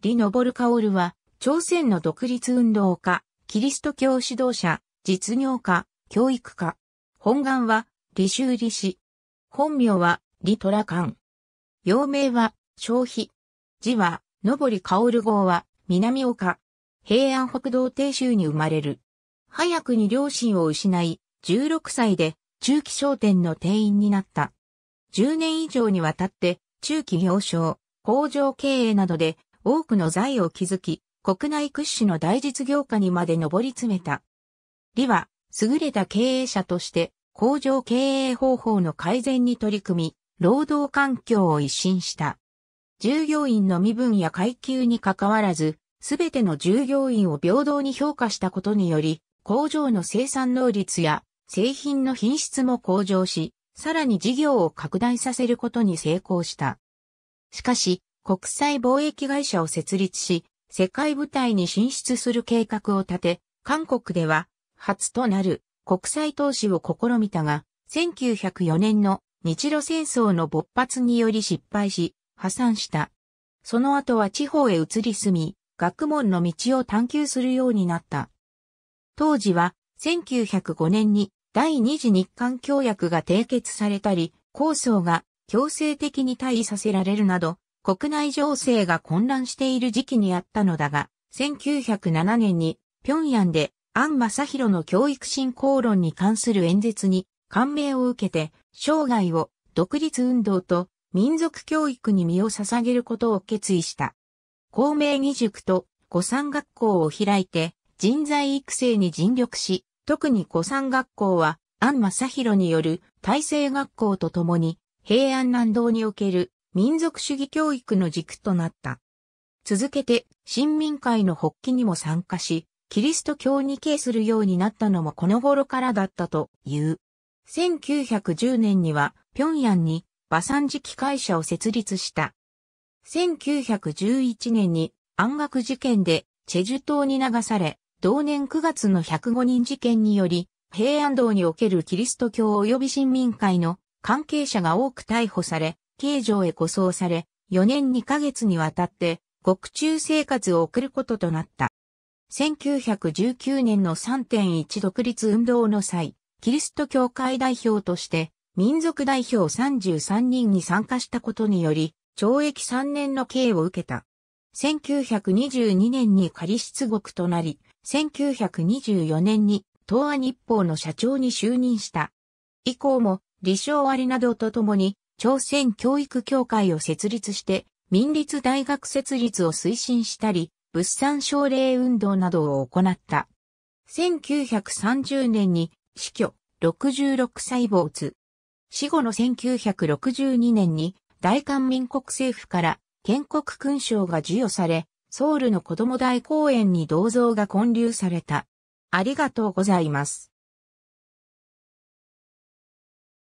李昇薫は、朝鮮の独立運動家、キリスト教指導者、実業家、教育家。本願は、李修理氏。本名は、李虎漢。幼名は、消費。字は、昇薫号は、南岡。平安北道定州に生まれる。早くに両親を失い、16歳で中期商店の店員になった。10年以上にわたって中期行商、工場経営などで多くの財を築き、国内屈指の大実業家にまで上り詰めた。李は、優れた経営者として、工場経営方法の改善に取り組み、労働環境を一新した。従業員の身分や階級に関わらず、すべての従業員を平等に評価したことにより、工場の生産能率や製品の品質も向上し、さらに事業を拡大させることに成功した。しかし、国際貿易会社を設立し、世界舞台に進出する計画を立て、韓国では初となる国際投資を試みたが、1904年の日露戦争の勃発により失敗し、破産した。その後は地方へ移り住み、学問の道を探求するようになった。当時は1905年に第二次日韓協約が締結されたり、構想が強制的に退位させられるなど、国内情勢が混乱している時期にあったのだが、1907年に平壌で安正宏の教育振興論に関する演説に感銘を受けて、生涯を独立運動と民族教育に身を捧げることを決意した。公明義塾と古参学校を開いて人材育成に尽力し、特に古参学校は安正宏による体制学校とともに平安南道における民族主義教育の軸となった。続けて、新民会の発起にも参加し、キリスト教に敬するようになったのもこの頃からだったという。1910年には、平壌に、馬山時機会社を設立した。1911年に、安楽事件で、チェジュ島に流され、同年9月の105人事件により、平安道におけるキリスト教及び新民会の関係者が多く逮捕され、刑場へ護送され、4年2ヶ月にわたって、獄中生活を送ることとなった。1919年の3.1独立運動の際、キリスト教会代表として、民族代表33人に参加したことにより、懲役3年の刑を受けた。1922年に仮出国となり、1924年に東亜日報の社長に就任した。以降も、李承割などと共に朝鮮教育協会を設立して、民立大学設立を推進したり、物産奨励運動などを行った。1930年に死去66歳没。死後の1962年に大韓民国政府から建国勲章が授与され、ソウルの子供大公園に銅像が建立された。ありがとうございます。